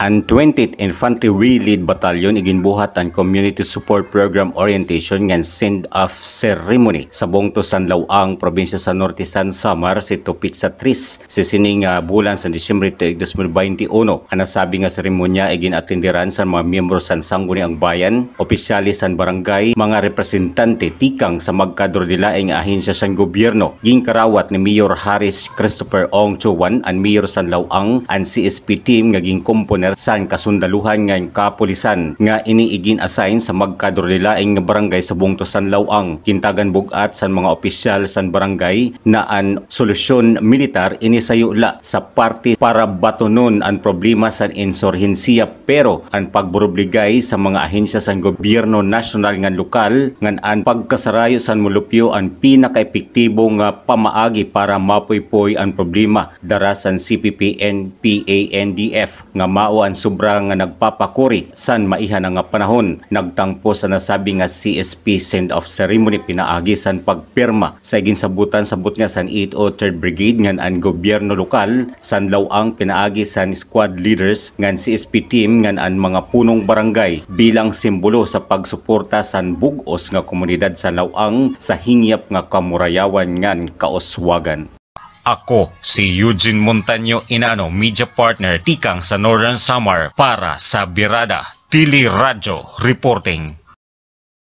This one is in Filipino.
Ang 20th Infantry Wing Lead Battalion iginbuhat ang Community Support Program Orientation ng send-off ceremony sa Bongto San ang probinsya sa Norte San Samar sa si Tupit sa Tris sa sining uh, bulan sa Disyembre 2021. Ang nasabi nga seremonya iginatindiran sa mga miyembro sa Sangguni ang Bayan, opisyalis sa barangay, mga representante tikang sa magkadro nila ang ahinsya sa gobyerno. Ging ni Mayor Harris Christopher Ong Chuan ang Mayor San ang ang CSP team nga ging komponer Nersan kasundaluhan nga kapulisan nga iniigin-assign sa magkadurlilaing nga barangay sa buong San Lawang, Kintagan Bugat sa mga opisyal sa barangay na an solusyon militar la sa party para batunon ang problema sa insurhensiya pero ang pagburubligay sa mga ahensya sa gobyerno nasyonal ngan lokal ngan an pagkasarayo sa mulupyo ang pinakaepektibo nga uh, pamaagi para mapuypoy ang problema darasan CPP NPANDF nga mao ang sobrang nga nagpapakuri san maihan nga panahon. Nagtangpo sa nasabi nga CSP send-off ceremony pinaagi san pagpirma sa ginsabutan sabot nga san 803rd Brigade ngan ang gobyerno lokal san lawang pinaagi san squad leaders ngan CSP team ngan ang mga punong barangay bilang simbolo sa pagsuporta san bugos nga komunidad sa lawang sa hingyap nga kamurayawan ngan kaoswagan. Ako si Eugene Montaño Inano, media partner tikang sa Northern Samar para sa Birada Tili Radyo Reporting.